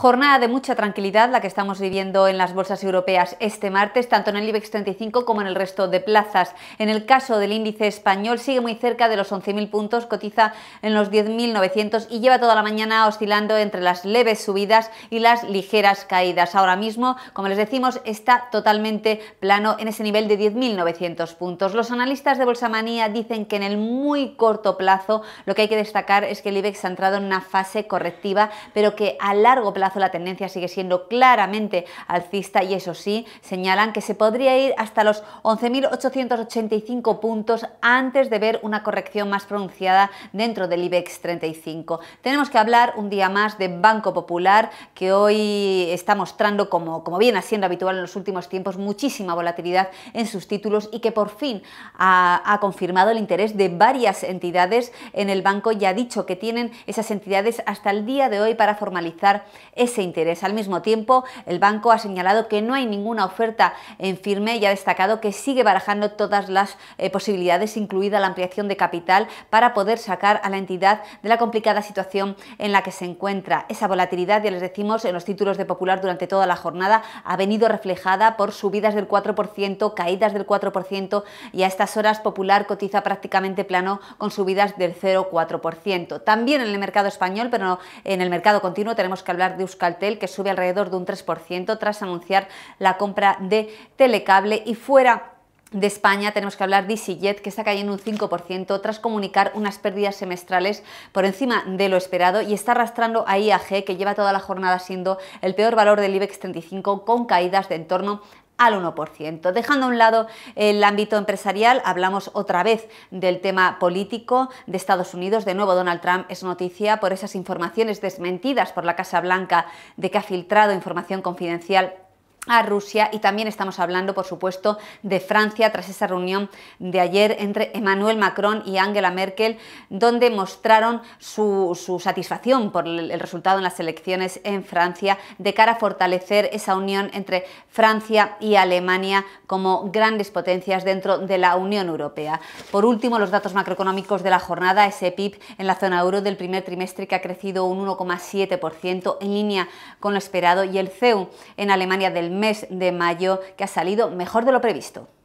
Jornada de mucha tranquilidad la que estamos viviendo en las bolsas europeas este martes, tanto en el IBEX 35 como en el resto de plazas. En el caso del índice español sigue muy cerca de los 11.000 puntos, cotiza en los 10.900 y lleva toda la mañana oscilando entre las leves subidas y las ligeras caídas. Ahora mismo, como les decimos, está totalmente plano en ese nivel de 10.900 puntos. Los analistas de Bolsa Manía dicen que en el muy corto plazo lo que hay que destacar es que el IBEX ha entrado en una fase correctiva, pero que a largo plazo la tendencia sigue siendo claramente alcista y eso sí, señalan que se podría ir hasta los 11.885 puntos antes de ver una corrección más pronunciada dentro del IBEX 35. Tenemos que hablar un día más de Banco Popular, que hoy está mostrando, como, como viene siendo habitual en los últimos tiempos, muchísima volatilidad en sus títulos y que por fin ha, confirmado el interés de varias entidades en el banco y ha dicho que tienen esas entidades hasta el día de hoy para formalizar el ese interés. Al mismo tiempo, el banco ha señalado que no hay ninguna oferta en firme y ha destacado que sigue barajando todas las eh, posibilidades, incluida la ampliación de capital, para poder sacar a la entidad de la complicada situación en la que se encuentra. Esa volatilidad, ya les decimos, en los títulos de Popular durante toda la jornada ha venido reflejada por subidas del 4%, caídas del 4% y a estas horas Popular cotiza prácticamente plano con subidas del 0,4%. También en el mercado español, pero no, en el mercado continuo tenemos que hablar de Euskaltel, que sube alrededor de un 3% tras anunciar la compra de Telecable y fuera de España tenemos que hablar de EasyJet, que está cayendo un 5% tras comunicar unas pérdidas semestrales por encima de lo esperado y está arrastrando a IAG, que lleva toda la jornada siendo el peor valor del IBEX 35 con caídas de en torno al 1%. Dejando a un lado el ámbito empresarial, hablamos otra vez del tema político de Estados Unidos. De nuevo, Donald Trump es noticia por esas informaciones desmentidas por la Casa Blanca de que ha filtrado información confidencial a Rusia y también estamos hablando, por supuesto, de Francia tras esa reunión de ayer entre Emmanuel Macron y Angela Merkel, donde mostraron su, satisfacción por el, resultado en las elecciones en Francia de cara a fortalecer esa unión entre Francia y Alemania como grandes potencias dentro de la Unión Europea. Por último, los datos macroeconómicos de la jornada, ese PIB en la zona euro del primer trimestre que ha crecido un 1,7% en línea con lo esperado y el CEU en Alemania del mes de mayo que ha salido mejor de lo previsto.